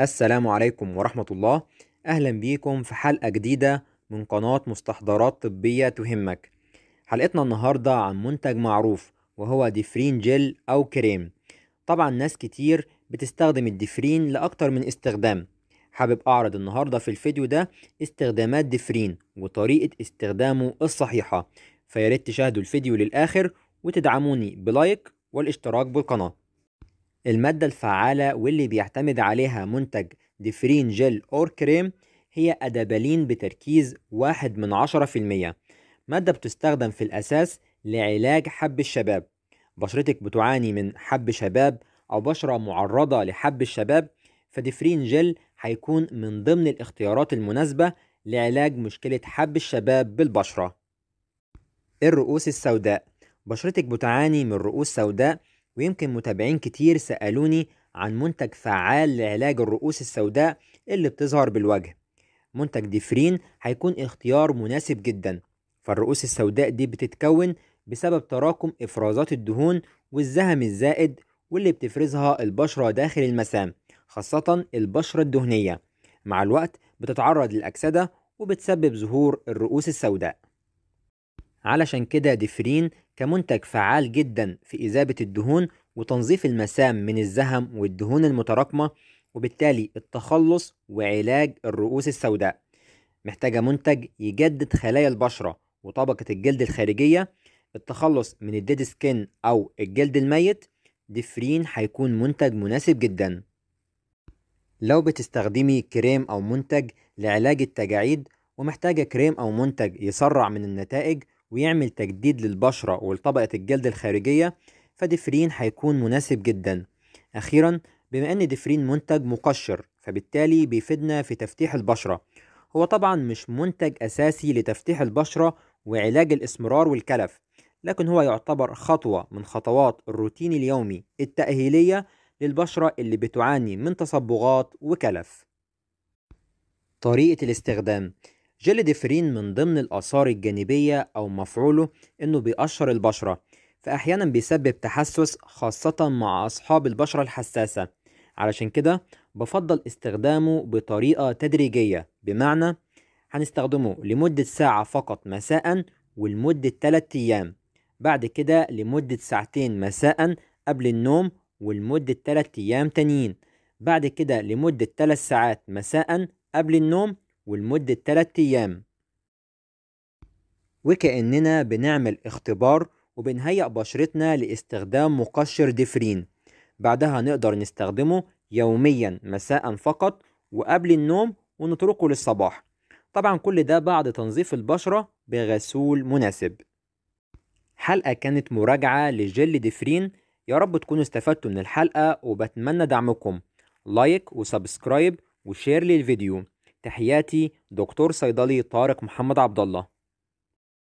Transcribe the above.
السلام عليكم ورحمة الله أهلا بيكم في حلقة جديدة من قناة مستحضرات طبية تهمك حلقتنا النهاردة عن منتج معروف وهو ديفرين جيل أو كريم طبعا ناس كتير بتستخدم الديفرين لأكتر من استخدام حابب أعرض النهاردة في الفيديو ده استخدامات ديفرين وطريقة استخدامه الصحيحة فياريت تشاهدوا الفيديو للآخر وتدعموني بلايك والاشتراك بالقناة المادة الفعالة واللي بيعتمد عليها منتج ديفرين جل أور كريم هي أدابالين بتركيز واحد من عشرة في المية مادة بتستخدم في الأساس لعلاج حب الشباب بشرتك بتعاني من حب شباب أو بشرة معرضة لحب الشباب فديفرين جل هيكون من ضمن الاختيارات المناسبة لعلاج مشكلة حب الشباب بالبشرة الرؤوس السوداء بشرتك بتعاني من رؤوس سوداء ويمكن متابعين كتير سألوني عن منتج فعال لعلاج الرؤوس السوداء اللي بتظهر بالوجه منتج ديفرين هيكون اختيار مناسب جدا فالرؤوس السوداء دي بتتكون بسبب تراكم إفرازات الدهون والزهم الزائد واللي بتفرزها البشرة داخل المسام خاصة البشرة الدهنية مع الوقت بتتعرض للأكسدة وبتسبب ظهور الرؤوس السوداء علشان كده ديفرين كمنتج فعال جدا في إذابة الدهون وتنظيف المسام من الزهم والدهون المتراكمة وبالتالي التخلص وعلاج الرؤوس السوداء محتاجة منتج يجدد خلايا البشرة وطبقة الجلد الخارجية التخلص من الديد سكين أو الجلد الميت ديفرين هيكون منتج مناسب جدا لو بتستخدمي كريم أو منتج لعلاج التجاعيد ومحتاجة كريم أو منتج يسرع من النتائج ويعمل تجديد للبشرة ولطبقة الجلد الخارجية فدفرين هيكون مناسب جدا أخيرا بما أن دفرين منتج مقشر فبالتالي بيفيدنا في تفتيح البشرة هو طبعا مش منتج أساسي لتفتيح البشرة وعلاج الإسمرار والكلف لكن هو يعتبر خطوة من خطوات الروتين اليومي التأهيلية للبشرة اللي بتعاني من تصبغات وكلف طريقة الاستخدام جل ديفرين من ضمن الآثار الجانبية أو مفعوله إنه بيقشر البشرة فأحيانا بيسبب تحسس خاصة مع أصحاب البشرة الحساسة علشان كده بفضل استخدامه بطريقة تدريجية بمعنى هنستخدمه لمدة ساعة فقط مساء ولمدة 3 أيام بعد كده لمدة ساعتين مساء قبل النوم ولمدة 3 أيام تانيين بعد كده لمدة 3 ساعات مساء قبل النوم ولمدة 3 أيام وكأننا بنعمل اختبار وبنهيئ بشرتنا لاستخدام مقشر ديفرين بعدها نقدر نستخدمه يوميا مساء فقط وقبل النوم ونتركه للصباح طبعا كل ده بعد تنظيف البشرة بغسول مناسب حلقة كانت مراجعة لجل ديفرين يا رب تكونوا استفدتوا من الحلقة وبتمنى دعمكم لايك وسبسكرايب وشير للفيديو تحياتي دكتور صيدلي طارق محمد عبد الله